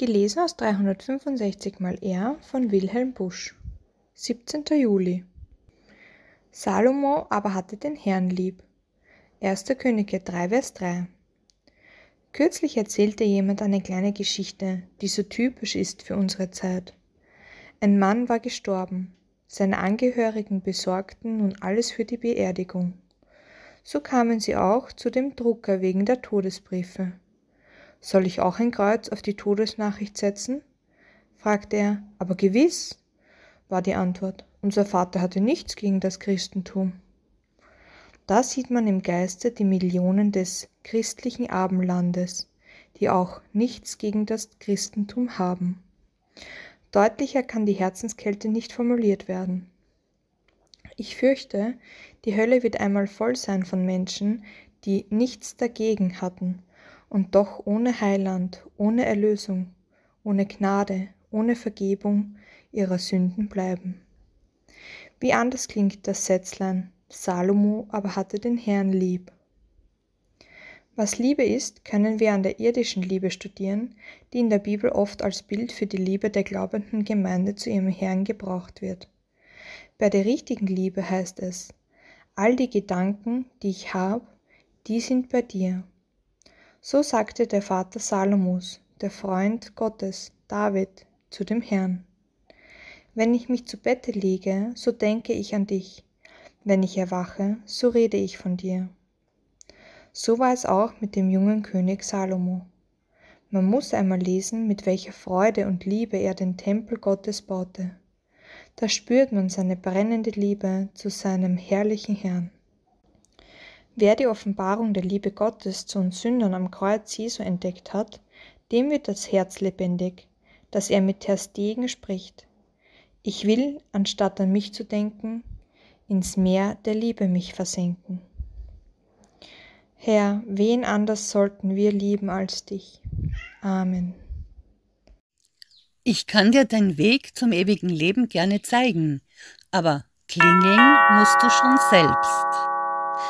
Gelesen aus 365 mal R von Wilhelm Busch. 17. Juli. Salomo aber hatte den Herrn lieb. 1. Könige 3, Vers 3. Kürzlich erzählte jemand eine kleine Geschichte, die so typisch ist für unsere Zeit. Ein Mann war gestorben. Seine Angehörigen besorgten nun alles für die Beerdigung. So kamen sie auch zu dem Drucker wegen der Todesbriefe. Soll ich auch ein Kreuz auf die Todesnachricht setzen? fragte er. Aber gewiss, war die Antwort. Unser Vater hatte nichts gegen das Christentum. Da sieht man im Geiste die Millionen des christlichen Abendlandes, die auch nichts gegen das Christentum haben. Deutlicher kann die Herzenskälte nicht formuliert werden. Ich fürchte, die Hölle wird einmal voll sein von Menschen, die nichts dagegen hatten, und doch ohne Heiland, ohne Erlösung, ohne Gnade, ohne Vergebung ihrer Sünden bleiben. Wie anders klingt das Sätzlein, Salomo aber hatte den Herrn lieb. Was Liebe ist, können wir an der irdischen Liebe studieren, die in der Bibel oft als Bild für die Liebe der glaubenden Gemeinde zu ihrem Herrn gebraucht wird. Bei der richtigen Liebe heißt es, all die Gedanken, die ich habe, die sind bei dir so sagte der Vater Salomos, der Freund Gottes, David, zu dem Herrn. Wenn ich mich zu Bette lege, so denke ich an dich. Wenn ich erwache, so rede ich von dir. So war es auch mit dem jungen König Salomo. Man muss einmal lesen, mit welcher Freude und Liebe er den Tempel Gottes baute. Da spürt man seine brennende Liebe zu seinem herrlichen Herrn. Wer die Offenbarung der Liebe Gottes zu uns Sündern am Kreuz Jesu entdeckt hat, dem wird das Herz lebendig, dass er mit Terstegen spricht. Ich will, anstatt an mich zu denken, ins Meer der Liebe mich versenken. Herr, wen anders sollten wir lieben als dich? Amen. Ich kann dir deinen Weg zum ewigen Leben gerne zeigen, aber klingeln musst du schon selbst.